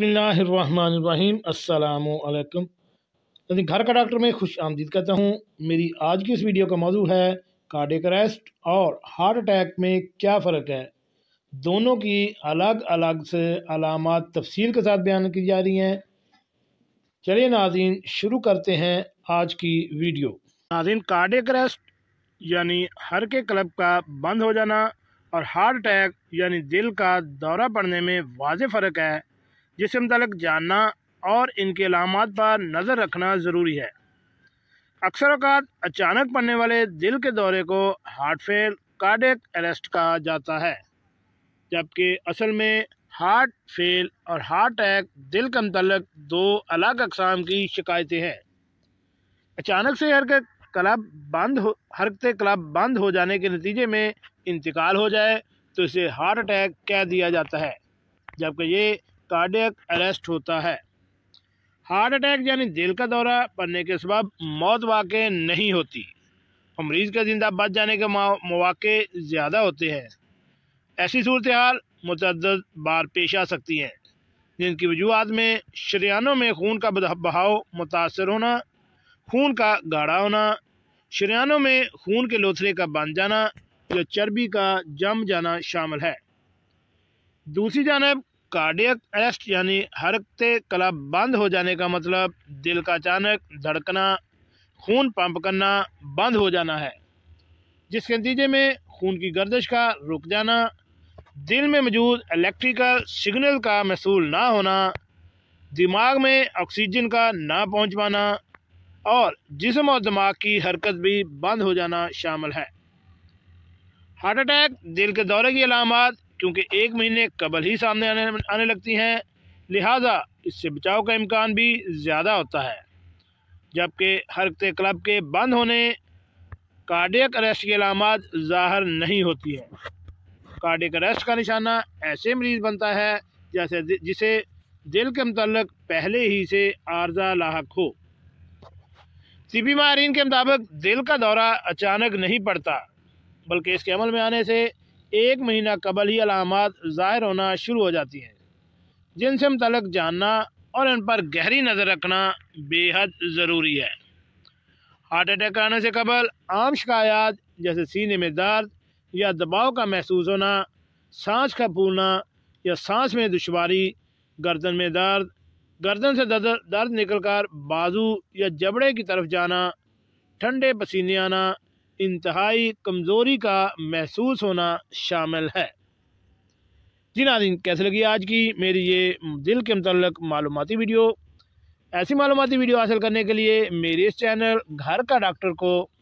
बसमिलीम अल्लाम घर का डॉक्टर में खुश आमदीद कहता हूँ मेरी आज की इस वीडियो का मौजू है कार्डिक अरेस्ट और हार्ट अटैक में क्या फ़र्क है दोनों की अलग अलग से अलामत तफसील के साथ बयान की जा रही हैं चलिए नाजीन शुरू करते हैं आज की वीडियो नाजीन कार्डिक अरेस्ट यानी हर के क्लब का बंद हो जाना और हार्ट अटैक यानी दिल का दौरा पड़ने में वाज फ़र्क है जिसम तलक जानना और इनके अलामत पर नज़र रखना ज़रूरी है अक्सर अकात अचानक पड़ने वाले दिल के दौरे को हार्ट फेल कार्डिक अरेस्ट कहा जाता है जबकि असल में हार्ट फेल और हार्ट अटैक दिल के मतलब दो अलग अकसाम की शिकायतें हैं अचानक से हरकत क्लब बंद हो हरकत क्लब बंद हो जाने के नतीजे में इंतकाल हो जाए तो इसे हार्ट अटैक कह दिया जाता है जबकि ये कार्डियक अरेस्ट होता है हार्ट अटैक यानी दिल का दौरा पड़ने के सबब मौत वाक़ नहीं होती और मरीज़ के ज़िंदा बच जाने के मौाक़े ज़्यादा होते हैं ऐसी सूरत हाल मतद बार पेश आ सकती हैं जिनकी वजूहत में शरियानों में खून का बहाव मुतासर होना खून का गाढ़ा होना शरियानों में खून के लोथरे का बन जाना या चर्बी का जम जाना शामिल है दूसरी जानब कार्डियक अरेस्ट यानी हरकते कला बंद हो जाने का मतलब दिल का अचानक धड़कना खून पंप करना बंद हो जाना है जिसके नतीजे में खून की गर्दिश का रुक जाना दिल में मौजूद इलेक्ट्रिकल सिग्नल का महसूल ना होना दिमाग में ऑक्सीजन का ना पहुंच पाना और जिसम और दिमाग की हरकत भी बंद हो जाना शामिल है हार्ट अटैक दिल के दौरे की अलामत क्योंकि एक महीने कबल ही सामने आने आने लगती हैं लिहाजा इससे बचाव का इम्कान भी ज़्यादा होता है जबकि हरकत क्लब के बंद होने कार्डियक अरेस्ट की अलामत ज़ाहर नहीं होती है कार्डियक अरेस्ट का निशाना ऐसे मरीज़ बनता है जैसे जिसे दिल के मतलब पहले ही से आर्जा लाक हो पी माहरीन के मुताबिक दिल का दौरा अचानक नहीं पड़ता बल्कि इसके अमल में आने से एक महीना कबल ही अलामत ज़ाहिर होना शुरू हो जाती हैं जिनसे मतलब जानना और इन पर गहरी नज़र रखना बेहद ज़रूरी है हार्ट अटैक आने से कबल आम शिकायत जैसे सीने में दर्द या दबाव का महसूस होना सांस का फूलना या सांस में दुशारी गर्दन में दर्द गर्दन से दर्द निकल कर बाजू या जबड़े की तरफ जाना ठंडे पसीने आना इंतहाई कमज़ोरी का महसूस होना शामिल है जी नादिन कैसे लगी आज की मेरी ये दिल के मतलब मालूमती वीडियो ऐसी मालूमती वीडियो हासिल करने के लिए मेरे इस चैनल घर का डॉक्टर को